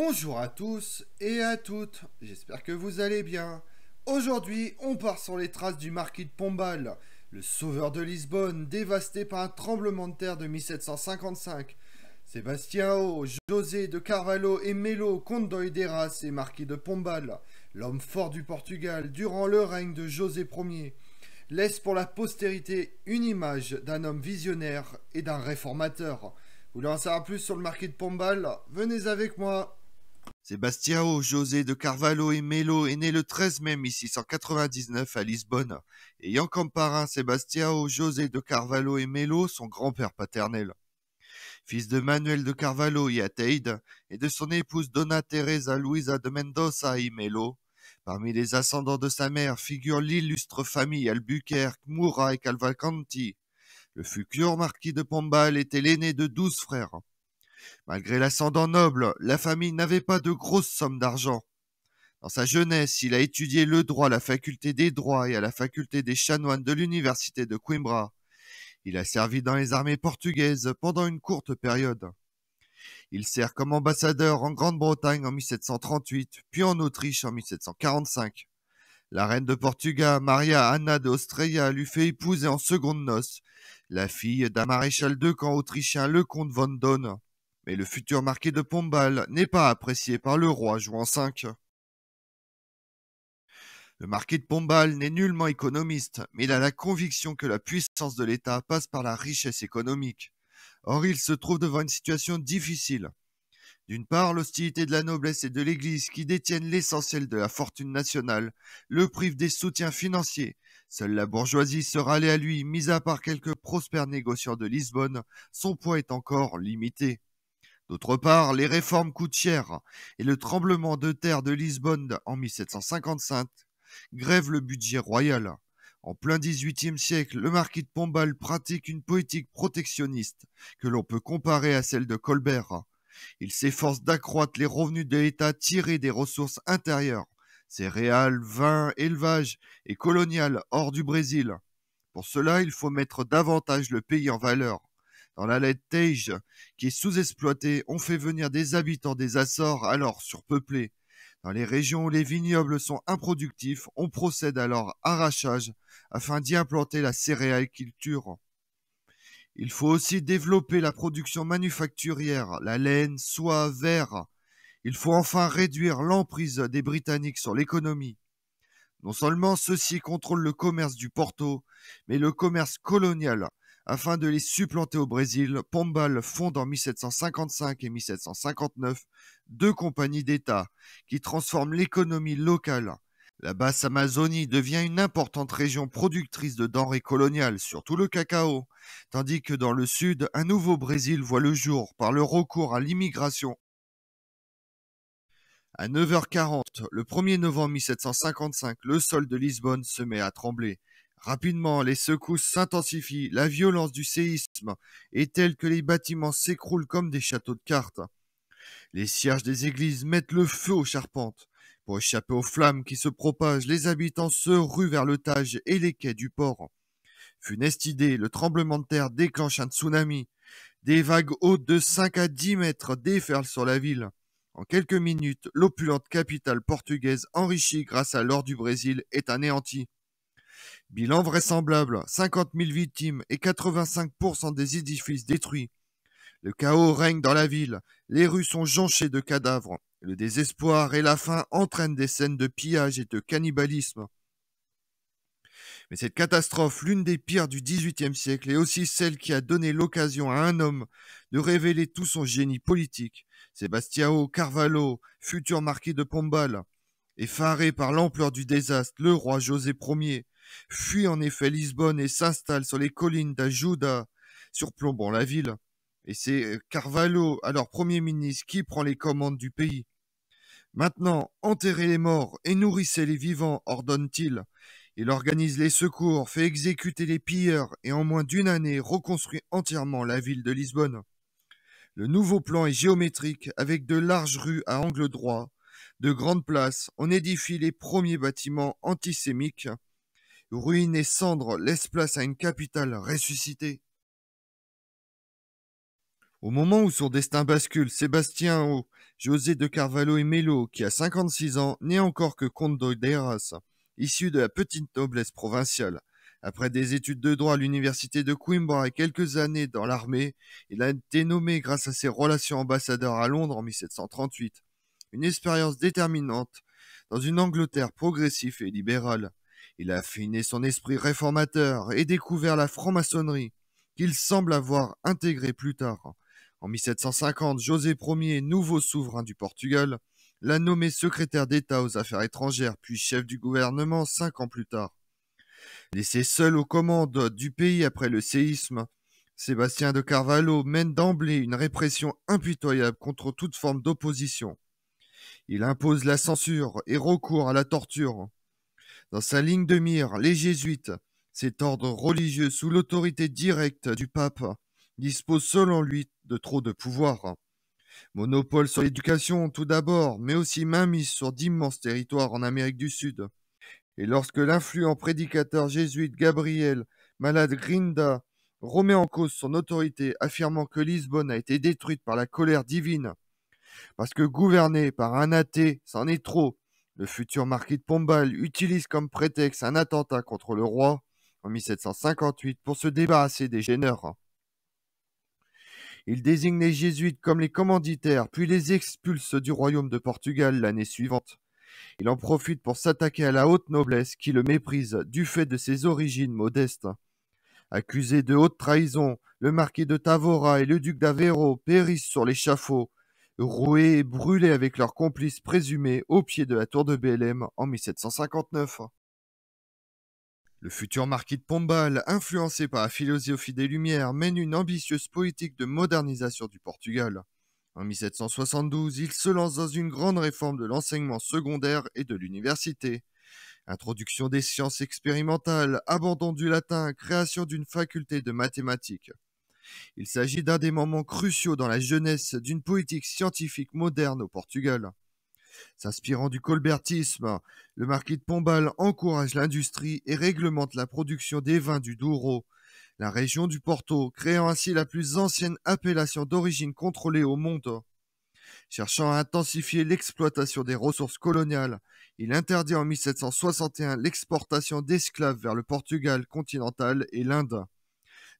Bonjour à tous et à toutes, j'espère que vous allez bien. Aujourd'hui, on part sur les traces du marquis de Pombal, le sauveur de Lisbonne dévasté par un tremblement de terre de 1755. Sébastien O, José de Carvalho et Melo, comte Oeiras et marquis de Pombal, l'homme fort du Portugal durant le règne de José Ier, laisse pour la postérité une image d'un homme visionnaire et d'un réformateur. Vous voulez en savoir plus sur le marquis de Pombal Venez avec moi Sebastião José de Carvalho et Melo est né le 13 mai 1699 à Lisbonne, ayant comme parrain Sebastião José de Carvalho et Melo, son grand-père paternel. Fils de Manuel de Carvalho y Ateide et de son épouse Dona Teresa Luisa de Mendoza y Melo, parmi les ascendants de sa mère figure l'illustre famille Albuquerque, Moura et Calvacanti. Le futur marquis de Pombal était l'aîné de douze frères. Malgré l'ascendant noble, la famille n'avait pas de grosses sommes d'argent. Dans sa jeunesse, il a étudié le droit à la faculté des droits et à la faculté des chanoines de l'université de Coimbra. Il a servi dans les armées portugaises pendant une courte période. Il sert comme ambassadeur en Grande-Bretagne en 1738, puis en Autriche en 1745. La reine de Portugal, Maria Anna de lui fait épouser en seconde noces la fille d'un maréchal de camp autrichien, le comte von mais le futur marquis de Pombal n'est pas apprécié par le roi jouant V. Le marquis de Pombal n'est nullement économiste, mais il a la conviction que la puissance de l'État passe par la richesse économique. Or, il se trouve devant une situation difficile. D'une part, l'hostilité de la noblesse et de l'Église qui détiennent l'essentiel de la fortune nationale le prive des soutiens financiers. Seule la bourgeoisie sera allée à lui, mis à part quelques prospères négociants de Lisbonne, son poids est encore limité. D'autre part, les réformes coûtent et le tremblement de terre de Lisbonne en 1755 grève le budget royal. En plein XVIIIe siècle, le marquis de Pombal pratique une politique protectionniste que l'on peut comparer à celle de Colbert. Il s'efforce d'accroître les revenus de l'État tirés des ressources intérieures, céréales, vins, élevages et coloniales hors du Brésil. Pour cela, il faut mettre davantage le pays en valeur dans la lait Teige, qui est sous-exploitée, on fait venir des habitants des Açores alors surpeuplés. Dans les régions où les vignobles sont improductifs, on procède à leur arrachage afin d'y implanter la céréale culture. Il faut aussi développer la production manufacturière, la laine, soie, verre. Il faut enfin réduire l'emprise des Britanniques sur l'économie. Non seulement ceux-ci contrôlent le commerce du Porto, mais le commerce colonial afin de les supplanter au Brésil, Pombal fonde en 1755 et 1759 deux compagnies d'État qui transforment l'économie locale. La basse Amazonie devient une importante région productrice de denrées coloniales, surtout le cacao, tandis que dans le sud, un nouveau Brésil voit le jour par le recours à l'immigration à 9h40, le 1er novembre 1755, le sol de Lisbonne se met à trembler. Rapidement, les secousses s'intensifient, la violence du séisme est telle que les bâtiments s'écroulent comme des châteaux de cartes. Les cierges des églises mettent le feu aux charpentes. Pour échapper aux flammes qui se propagent, les habitants se ruent vers le et les quais du port. Funeste idée, le tremblement de terre déclenche un tsunami. Des vagues hautes de 5 à 10 mètres déferlent sur la ville. En quelques minutes, l'opulente capitale portugaise, enrichie grâce à l'or du Brésil, est anéantie. Bilan vraisemblable, 50 000 victimes et 85% des édifices détruits. Le chaos règne dans la ville, les rues sont jonchées de cadavres. Le désespoir et la faim entraînent des scènes de pillage et de cannibalisme. Mais cette catastrophe, l'une des pires du XVIIIe siècle, est aussi celle qui a donné l'occasion à un homme de révéler tout son génie politique, Sebastiao Carvalho, futur marquis de Pombal. Effaré par l'ampleur du désastre, le roi José Ier fuit en effet Lisbonne et s'installe sur les collines d'Ajuda, surplombant la ville. Et c'est euh, Carvalho, alors Premier ministre, qui prend les commandes du pays. Maintenant, enterrez les morts et nourrissez les vivants, ordonne-t-il. Il organise les secours, fait exécuter les pilleurs et en moins d'une année reconstruit entièrement la ville de Lisbonne. Le nouveau plan est géométrique avec de larges rues à angle droit, de grandes places. On édifie les premiers bâtiments antisémiques Ruines et cendres laissent place à une capitale ressuscitée. Au moment où son destin bascule, Sébastien O, José de Carvalho et Melo, qui a 56 ans, n'est encore que comte d'Oderas, issu de la petite noblesse provinciale. Après des études de droit à l'université de Coimbra et quelques années dans l'armée, il a été nommé grâce à ses relations ambassadeurs à Londres en 1738. Une expérience déterminante dans une Angleterre progressive et libérale. Il a affiné son esprit réformateur et découvert la franc-maçonnerie, qu'il semble avoir intégrée plus tard. En 1750, José Ier, nouveau souverain du Portugal, l'a nommé secrétaire d'État aux affaires étrangères, puis chef du gouvernement cinq ans plus tard. Laissé seul aux commandes du pays après le séisme, Sébastien de Carvalho mène d'emblée une répression impitoyable contre toute forme d'opposition. Il impose la censure et recourt à la torture. Dans sa ligne de mire, les jésuites, cet ordre religieux sous l'autorité directe du pape, dispose selon lui de trop de pouvoir. Monopole sur l'éducation tout d'abord, mais aussi mainmise sur d'immenses territoires en Amérique du Sud. Et lorsque l'influent prédicateur jésuite Gabriel Malade Grinda remet en cause son autorité, affirmant que Lisbonne a été détruite par la colère divine, parce que gouvernée par un athée, c'en est trop, le futur marquis de Pombal utilise comme prétexte un attentat contre le roi en 1758 pour se débarrasser des gêneurs. Il désigne les jésuites comme les commanditaires, puis les expulse du royaume de Portugal l'année suivante. Il en profite pour s'attaquer à la haute noblesse qui le méprise du fait de ses origines modestes. Accusé de haute trahison, le marquis de Tavora et le duc d'Aveiro périssent sur l'échafaud roués et brûlés avec leurs complices présumés au pied de la tour de BLM en 1759. Le futur marquis de Pombal, influencé par la philosophie des Lumières, mène une ambitieuse politique de modernisation du Portugal. En 1772, il se lance dans une grande réforme de l'enseignement secondaire et de l'université. Introduction des sciences expérimentales, abandon du latin, création d'une faculté de mathématiques. Il s'agit d'un des moments cruciaux dans la jeunesse d'une politique scientifique moderne au Portugal. S'inspirant du colbertisme, le marquis de Pombal encourage l'industrie et réglemente la production des vins du Douro, la région du Porto, créant ainsi la plus ancienne appellation d'origine contrôlée au monde. Cherchant à intensifier l'exploitation des ressources coloniales, il interdit en 1761 l'exportation d'esclaves vers le Portugal continental et l'Inde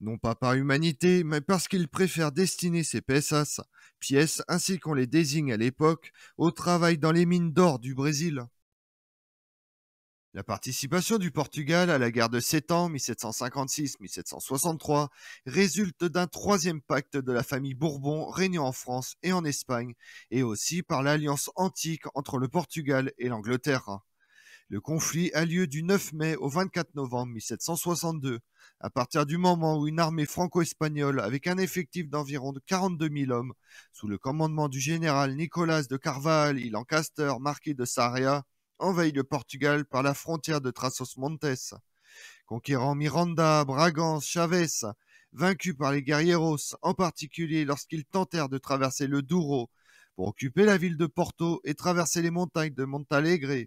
non pas par humanité, mais parce qu'ils préfèrent destiner ces PSAs, pièces ainsi qu'on les désigne à l'époque, au travail dans les mines d'or du Brésil. La participation du Portugal à la guerre de Sept ans 1756-1763 résulte d'un troisième pacte de la famille Bourbon régnant en France et en Espagne, et aussi par l'alliance antique entre le Portugal et l'Angleterre. Le conflit a lieu du 9 mai au 24 novembre 1762. À partir du moment où une armée franco-espagnole avec un effectif d'environ 42 000 hommes, sous le commandement du général Nicolas de Carval et Lancaster, marquis de Sarria, envahit le Portugal par la frontière de Trasos Montes. Conquérant Miranda, Bragança, Chaves, vaincus par les guerrieros, en particulier lorsqu'ils tentèrent de traverser le Douro pour occuper la ville de Porto et traverser les montagnes de Montalegre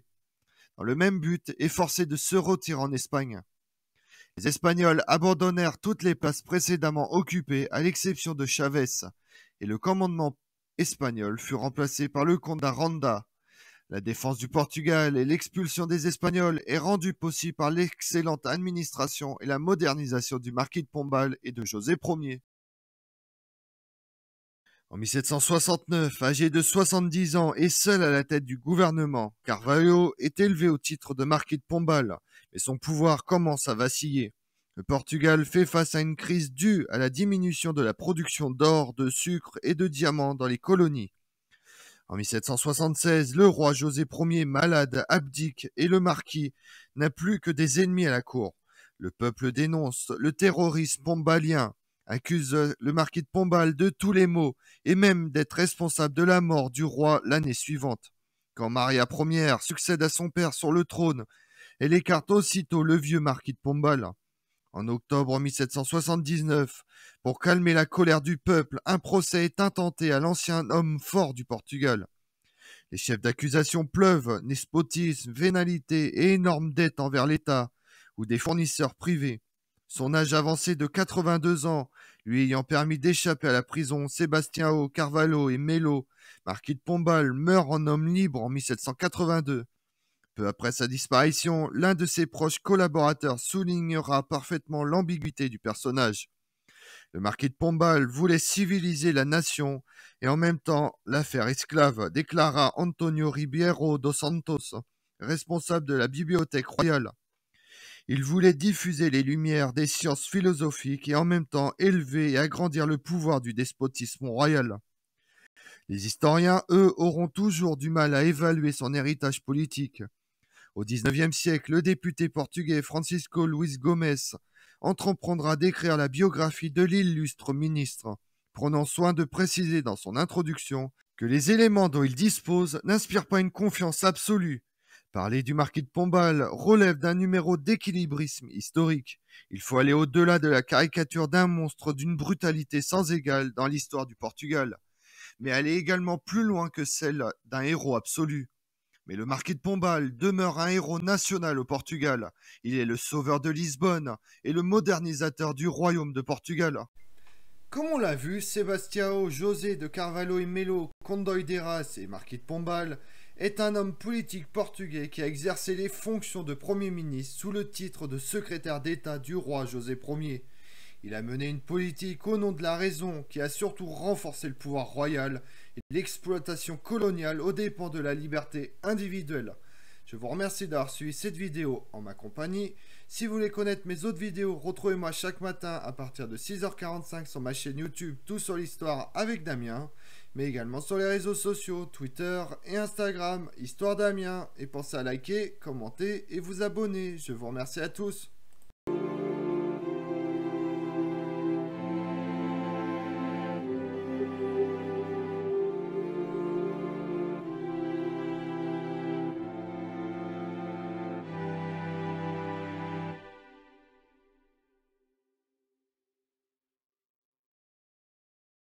le même but et forcé de se retirer en Espagne. Les Espagnols abandonnèrent toutes les places précédemment occupées à l'exception de Chavez et le commandement espagnol fut remplacé par le comte d'Aranda. La défense du Portugal et l'expulsion des Espagnols est rendue possible par l'excellente administration et la modernisation du marquis de Pombal et de José Ier. En 1769, âgé de 70 ans et seul à la tête du gouvernement, Carvalho est élevé au titre de marquis de Pombal, mais son pouvoir commence à vaciller. Le Portugal fait face à une crise due à la diminution de la production d'or, de sucre et de diamants dans les colonies. En 1776, le roi José Ier, malade, abdique et le marquis n'a plus que des ennemis à la cour. Le peuple dénonce le terrorisme pombalien accuse euh, le marquis de Pombal de tous les maux et même d'être responsable de la mort du roi l'année suivante. Quand Maria Ière succède à son père sur le trône, elle écarte aussitôt le vieux marquis de Pombal. En octobre 1779, pour calmer la colère du peuple, un procès est intenté à l'ancien homme fort du Portugal. Les chefs d'accusation pleuvent, despotisme, vénalité et énorme dettes envers l'État ou des fournisseurs privés. Son âge avancé de 82 ans lui ayant permis d'échapper à la prison, Sébastien O, Carvalho et Melo, marquis de Pombal, meurt en homme libre en 1782. Peu après sa disparition, l'un de ses proches collaborateurs soulignera parfaitement l'ambiguïté du personnage. Le marquis de Pombal voulait civiliser la nation et en même temps l'affaire esclave, déclara Antonio Ribeiro dos Santos, responsable de la bibliothèque royale. Il voulait diffuser les lumières des sciences philosophiques et en même temps élever et agrandir le pouvoir du despotisme royal. Les historiens, eux, auront toujours du mal à évaluer son héritage politique. Au XIXe siècle, le député portugais Francisco Luiz Gomes entreprendra d'écrire la biographie de l'illustre ministre, prenant soin de préciser dans son introduction que les éléments dont il dispose n'inspirent pas une confiance absolue, Parler du marquis de Pombal relève d'un numéro d'équilibrisme historique. Il faut aller au-delà de la caricature d'un monstre d'une brutalité sans égale dans l'histoire du Portugal, mais aller également plus loin que celle d'un héros absolu. Mais le marquis de Pombal demeure un héros national au Portugal. Il est le sauveur de Lisbonne et le modernisateur du royaume de Portugal. Comme on l'a vu, Sebastião, José de Carvalho et Melo, Condoy d'Eras et marquis de Pombal est un homme politique portugais qui a exercé les fonctions de Premier ministre sous le titre de secrétaire d'État du roi José Ier. Il a mené une politique au nom de la raison qui a surtout renforcé le pouvoir royal et l'exploitation coloniale aux dépens de la liberté individuelle. Je vous remercie d'avoir suivi cette vidéo en ma compagnie. Si vous voulez connaître mes autres vidéos, retrouvez-moi chaque matin à partir de 6h45 sur ma chaîne YouTube Tout sur l'Histoire avec Damien mais également sur les réseaux sociaux, Twitter et Instagram, Histoire d'Amiens. Et pensez à liker, commenter et vous abonner. Je vous remercie à tous.